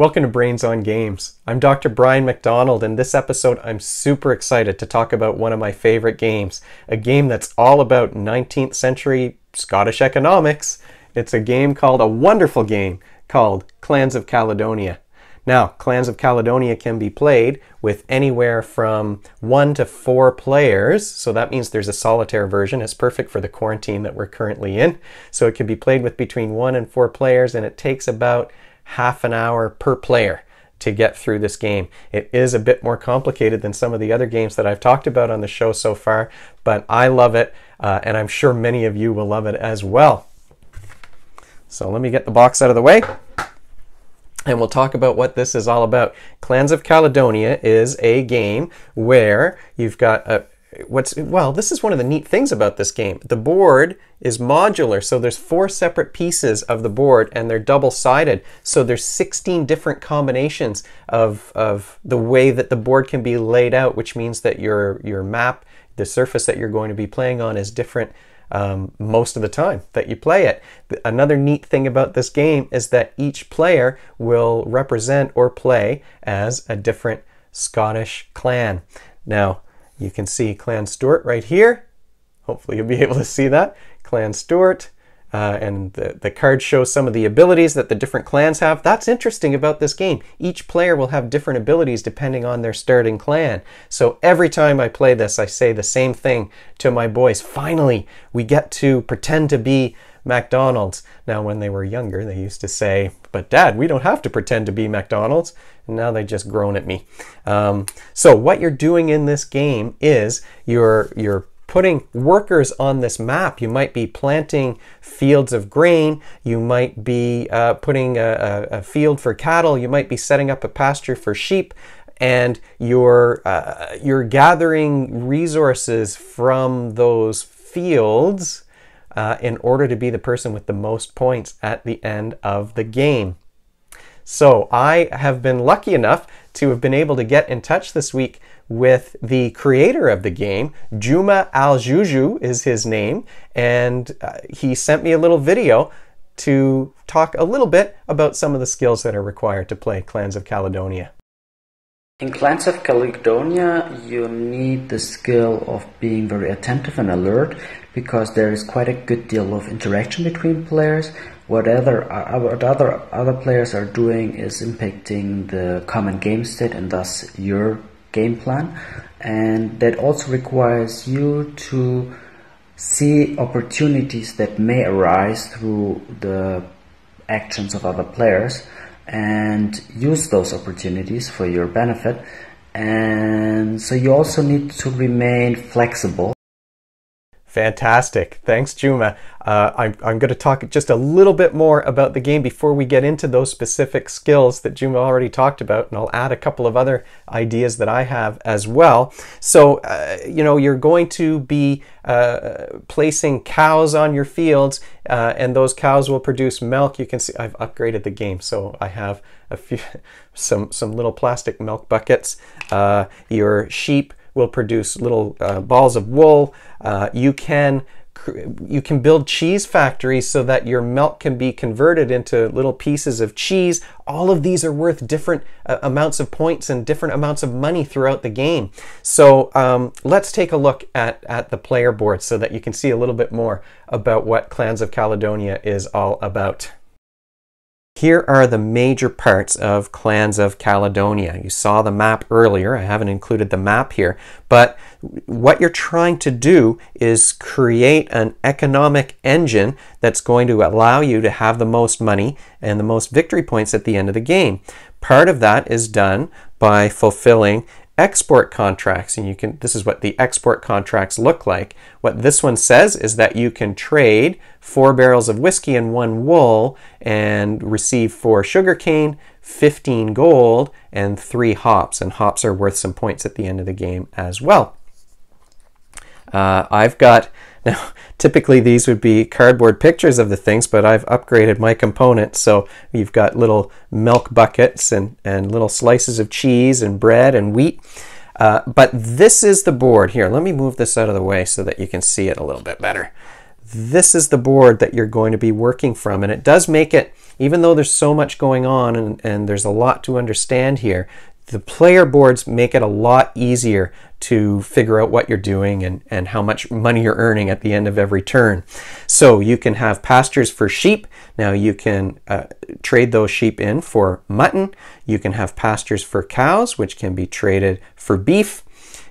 Welcome to Brains on Games. I'm Dr. Brian McDonald, and this episode I'm super excited to talk about one of my favorite games, a game that's all about 19th century Scottish economics. It's a game called a wonderful game called Clans of Caledonia. Now, Clans of Caledonia can be played with anywhere from one to four players, so that means there's a solitaire version. It's perfect for the quarantine that we're currently in. So it can be played with between one and four players, and it takes about half an hour per player to get through this game. It is a bit more complicated than some of the other games that I've talked about on the show so far, but I love it, uh, and I'm sure many of you will love it as well. So let me get the box out of the way. And we'll talk about what this is all about. Clans of Caledonia is a game where you've got a, what's well this is one of the neat things about this game the board is modular so there's four separate pieces of the board and they're double-sided so there's 16 different combinations of of the way that the board can be laid out which means that your your map the surface that you're going to be playing on is different um, most of the time that you play it. Another neat thing about this game is that each player will represent or play as a different Scottish clan. Now, you can see Clan Stewart right here. Hopefully you'll be able to see that. Clan Stewart. Uh, and the, the card shows some of the abilities that the different clans have. That's interesting about this game. Each player will have different abilities depending on their starting clan. So every time I play this, I say the same thing to my boys. Finally, we get to pretend to be McDonald's. Now, when they were younger, they used to say, But dad, we don't have to pretend to be McDonald's. And now they just groan at me. Um, so, what you're doing in this game is you're, you're putting workers on this map. You might be planting fields of grain. You might be uh, putting a, a, field for cattle. You might be setting up a pasture for sheep. And you're, uh, you're gathering resources from those fields uh, in order to be the person with the most points at the end of the game. So I have been lucky enough to have been able to get in touch this week with the creator of the game. Juma Al Juju is his name, and uh, he sent me a little video to talk a little bit about some of the skills that are required to play Clans of Caledonia. In Clans of Caledonia, you need the skill of being very attentive and alert because there is quite a good deal of interaction between players. What other, uh, what other, other players are doing is impacting the common game state and thus your game plan. And that also requires you to see opportunities that may arise through the actions of other players and use those opportunities for your benefit and so you also need to remain flexible Fantastic. Thanks, Juma. Uh, I'm, I'm going to talk just a little bit more about the game before we get into those specific skills that Juma already talked about, and I'll add a couple of other ideas that I have as well. So, uh, you know, you're going to be uh, placing cows on your fields, uh, and those cows will produce milk. You can see I've upgraded the game, so I have a few some some little plastic milk buckets. Uh, your sheep will produce little uh, balls of wool. Uh, you can you can build cheese factories so that your milk can be converted into little pieces of cheese. All of these are worth different uh, amounts of points and different amounts of money throughout the game. So um, let's take a look at, at the player board so that you can see a little bit more about what Clans of Caledonia is all about. Here are the major parts of clans of Caledonia. You saw the map earlier. I haven't included the map here, but what you're trying to do is create an economic engine that's going to allow you to have the most money and the most victory points at the end of the game. Part of that is done by fulfilling export contracts, and you can, this is what the export contracts look like. What this one says is that you can trade four barrels of whiskey and one wool and receive four sugarcane, 15 gold, and three hops. And hops are worth some points at the end of the game as well. Uh, I've got now, typically these would be cardboard pictures of the things, but I've upgraded my components. So you've got little milk buckets and, and little slices of cheese and bread and wheat. Uh, but this is the board here. Let me move this out of the way so that you can see it a little bit better. This is the board that you're going to be working from. And it does make it, even though there's so much going on and, and there's a lot to understand here, the player boards make it a lot easier to figure out what you're doing and, and how much money you're earning at the end of every turn. So you can have pastures for sheep. Now you can uh, trade those sheep in for mutton. You can have pastures for cows, which can be traded for beef.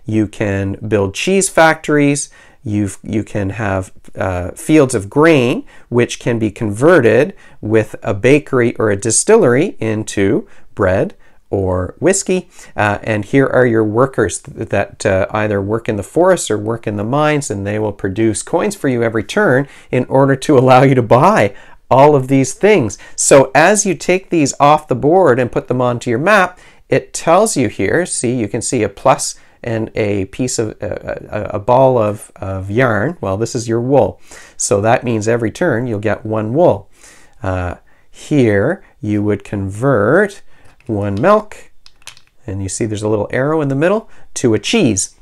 You can build cheese factories. you you can have uh, fields of grain, which can be converted with a bakery or a distillery into bread or whiskey. Uh, and here are your workers th that uh, either work in the forests or work in the mines, and they will produce coins for you every turn in order to allow you to buy all of these things. So as you take these off the board and put them onto your map, it tells you here, see, you can see a plus and a piece of a, uh, uh, a ball of, of yarn. Well, this is your wool. So that means every turn you'll get one wool. Uh, here you would convert one milk, and you see there's a little arrow in the middle, to a cheese.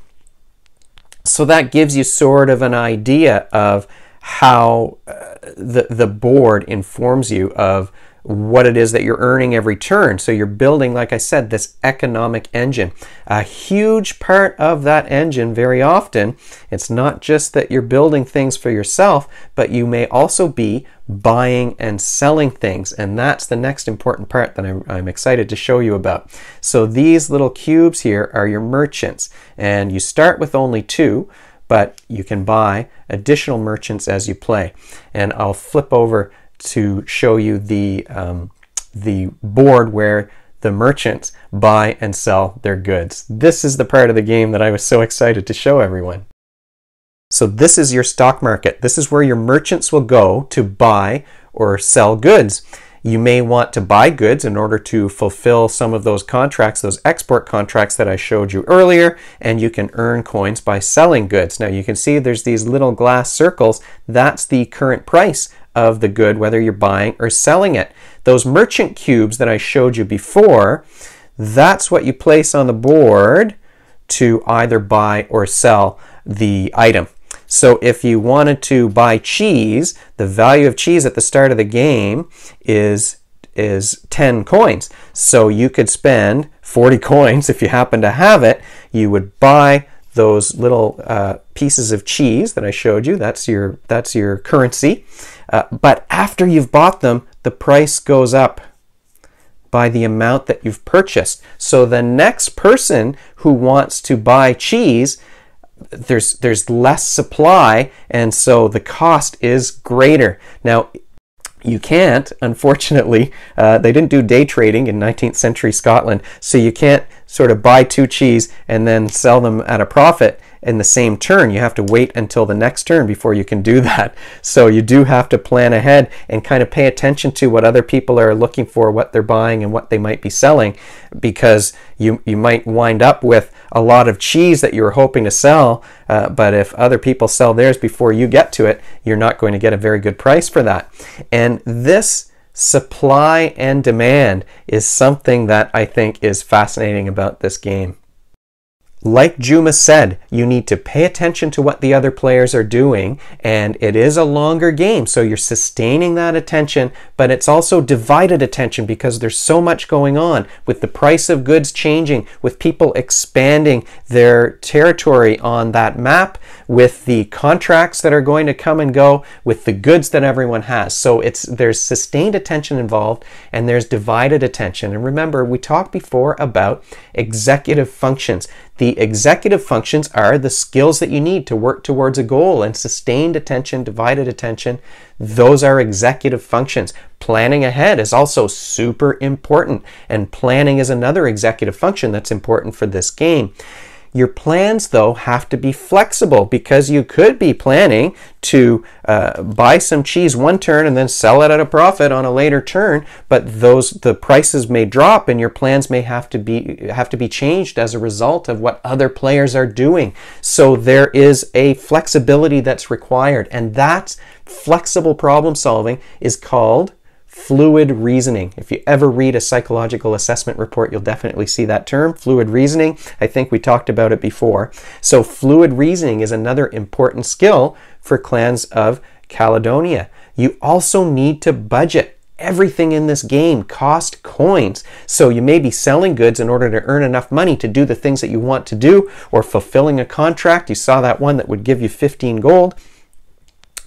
So that gives you sort of an idea of how uh, the, the board informs you of what it is that you're earning every turn. So you're building, like I said, this economic engine. A huge part of that engine, very often, it's not just that you're building things for yourself, but you may also be buying and selling things. And that's the next important part that I'm, I'm excited to show you about. So these little cubes here are your merchants. And you start with only two but you can buy additional merchants as you play. And I'll flip over to show you the, um, the board where the merchants buy and sell their goods. This is the part of the game that I was so excited to show everyone. So this is your stock market. This is where your merchants will go to buy or sell goods. You may want to buy goods in order to fulfill some of those contracts, those export contracts that I showed you earlier, and you can earn coins by selling goods. Now you can see there's these little glass circles. That's the current price of the good, whether you're buying or selling it. Those merchant cubes that I showed you before, that's what you place on the board to either buy or sell the item. So if you wanted to buy cheese, the value of cheese at the start of the game is is 10 coins. So you could spend 40 coins if you happen to have it. You would buy those little uh, pieces of cheese that I showed you. That's your, that's your currency. Uh, but after you've bought them, the price goes up by the amount that you've purchased. So the next person who wants to buy cheese, there's there's less supply and so the cost is greater. Now, you can't, unfortunately, uh, they didn't do day trading in 19th century Scotland, so you can't sort of buy two cheese and then sell them at a profit in the same turn. You have to wait until the next turn before you can do that. So you do have to plan ahead and kind of pay attention to what other people are looking for, what they're buying, and what they might be selling, because you, you might wind up with a lot of cheese that you were hoping to sell. Uh, but if other people sell theirs before you get to it, you're not going to get a very good price for that. And this supply and demand is something that I think is fascinating about this game like Juma said, you need to pay attention to what the other players are doing, and it is a longer game, so you're sustaining that attention, but it's also divided attention because there's so much going on with the price of goods changing, with people expanding their territory on that map, with the contracts that are going to come and go, with the goods that everyone has. So it's there's sustained attention involved and there's divided attention. And remember, we talked before about executive functions. The executive functions are the skills that you need to work towards a goal and sustained attention, divided attention. Those are executive functions. Planning ahead is also super important, and planning is another executive function that's important for this game. Your plans, though, have to be flexible because you could be planning to uh, buy some cheese one turn and then sell it at a profit on a later turn. But those the prices may drop, and your plans may have to be have to be changed as a result of what other players are doing. So there is a flexibility that's required, and that flexible problem solving is called fluid reasoning. If you ever read a psychological assessment report, you'll definitely see that term, fluid reasoning. I think we talked about it before. So, fluid reasoning is another important skill for clans of Caledonia. You also need to budget. Everything in this game cost coins. So you may be selling goods in order to earn enough money to do the things that you want to do or fulfilling a contract. You saw that one that would give you 15 gold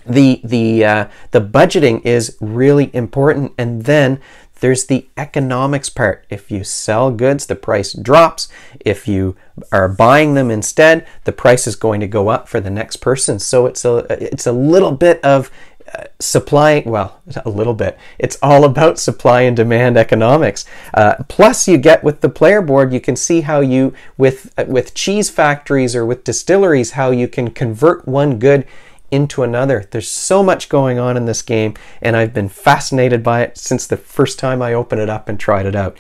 the the uh, the budgeting is really important and then there's the economics part if you sell goods the price drops if you are buying them instead the price is going to go up for the next person so it's a it's a little bit of uh, supply well a little bit it's all about supply and demand economics uh, plus you get with the player board you can see how you with with cheese factories or with distilleries how you can convert one good into another. There's so much going on in this game, and I've been fascinated by it since the first time I opened it up and tried it out.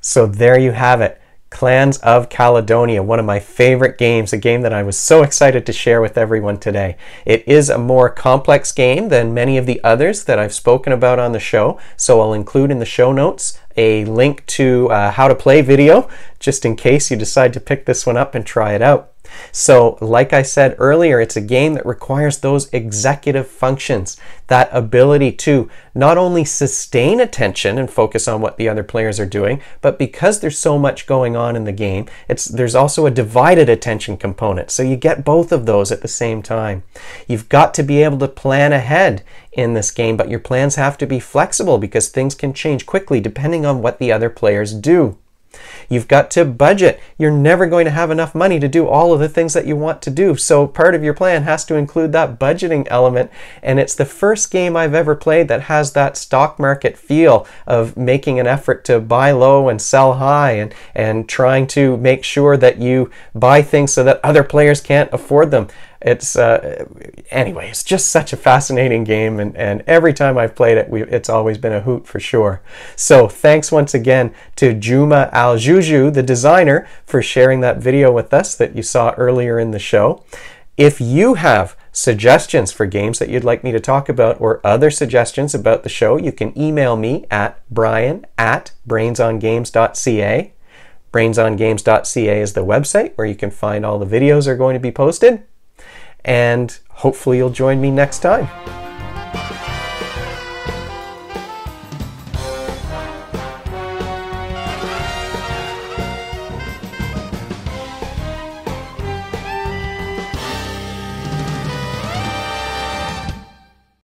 So there you have it. Clans of Caledonia, one of my favorite games, a game that I was so excited to share with everyone today. It is a more complex game than many of the others that I've spoken about on the show, so I'll include in the show notes a link to uh, how to play video just in case you decide to pick this one up and try it out. So like I said earlier, it's a game that requires those executive functions, that ability to not only sustain attention and focus on what the other players are doing, but because there's so much going on in the game, it's, there's also a divided attention component. So you get both of those at the same time. You've got to be able to plan ahead in this game, but your plans have to be flexible because things can change quickly depending on what the other players do. You've got to budget. You're never going to have enough money to do all of the things that you want to do. So part of your plan has to include that budgeting element. And it's the first game I've ever played that has that stock market feel of making an effort to buy low and sell high and, and trying to make sure that you buy things so that other players can't afford them. It's uh, anyway, it's just such a fascinating game, and, and every time I've played it, we, it's always been a hoot for sure. So thanks once again to Juma Aljuju, the designer, for sharing that video with us that you saw earlier in the show. If you have suggestions for games that you'd like me to talk about or other suggestions about the show, you can email me at brian at brainsongames.ca. Brainsongames.ca is the website where you can find all the videos are going to be posted and hopefully you'll join me next time.